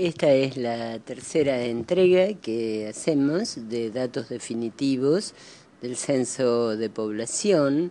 Esta es la tercera entrega que hacemos de datos definitivos del censo de población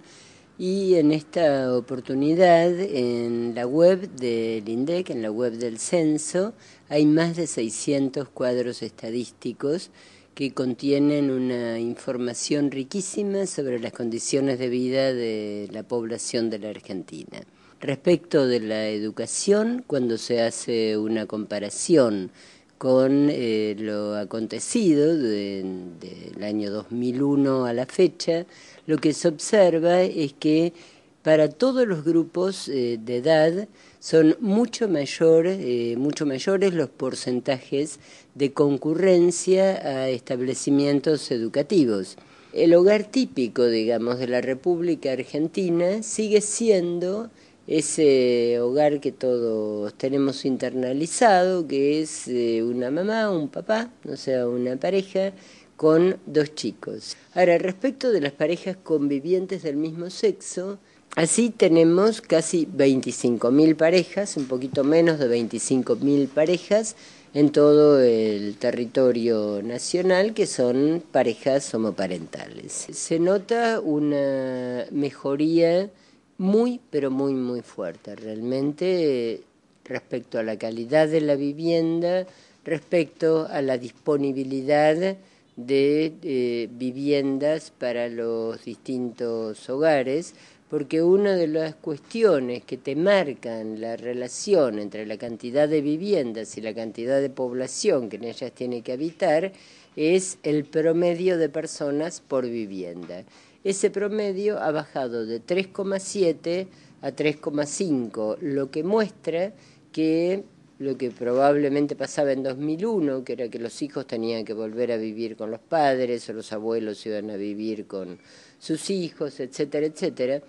y en esta oportunidad en la web del INDEC, en la web del censo, hay más de 600 cuadros estadísticos que contienen una información riquísima sobre las condiciones de vida de la población de la Argentina. Respecto de la educación, cuando se hace una comparación con eh, lo acontecido del de, año 2001 a la fecha, lo que se observa es que para todos los grupos eh, de edad son mucho, eh, mucho mayores los porcentajes de concurrencia a establecimientos educativos. El hogar típico, digamos, de la República Argentina sigue siendo ese hogar que todos tenemos internalizado, que es eh, una mamá, un papá, o sea, una pareja con dos chicos. Ahora, respecto de las parejas convivientes del mismo sexo, así tenemos casi 25.000 parejas, un poquito menos de 25.000 parejas en todo el territorio nacional que son parejas homoparentales. Se nota una mejoría muy, pero muy, muy fuerte realmente respecto a la calidad de la vivienda, respecto a la disponibilidad de eh, viviendas para los distintos hogares, porque una de las cuestiones que te marcan la relación entre la cantidad de viviendas y la cantidad de población que en ellas tiene que habitar es el promedio de personas por vivienda ese promedio ha bajado de 3,7 a 3,5, lo que muestra que lo que probablemente pasaba en 2001, que era que los hijos tenían que volver a vivir con los padres o los abuelos iban a vivir con sus hijos, etcétera, etcétera.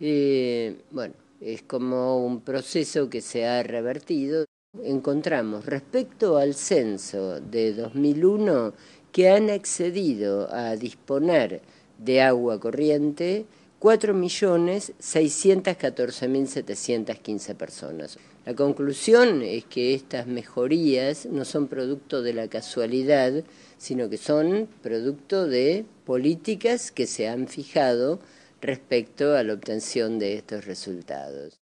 Eh, bueno, es como un proceso que se ha revertido. Encontramos respecto al censo de 2001 que han accedido a disponer de agua corriente 4.614.715 personas. La conclusión es que estas mejorías no son producto de la casualidad, sino que son producto de políticas que se han fijado respecto a la obtención de estos resultados.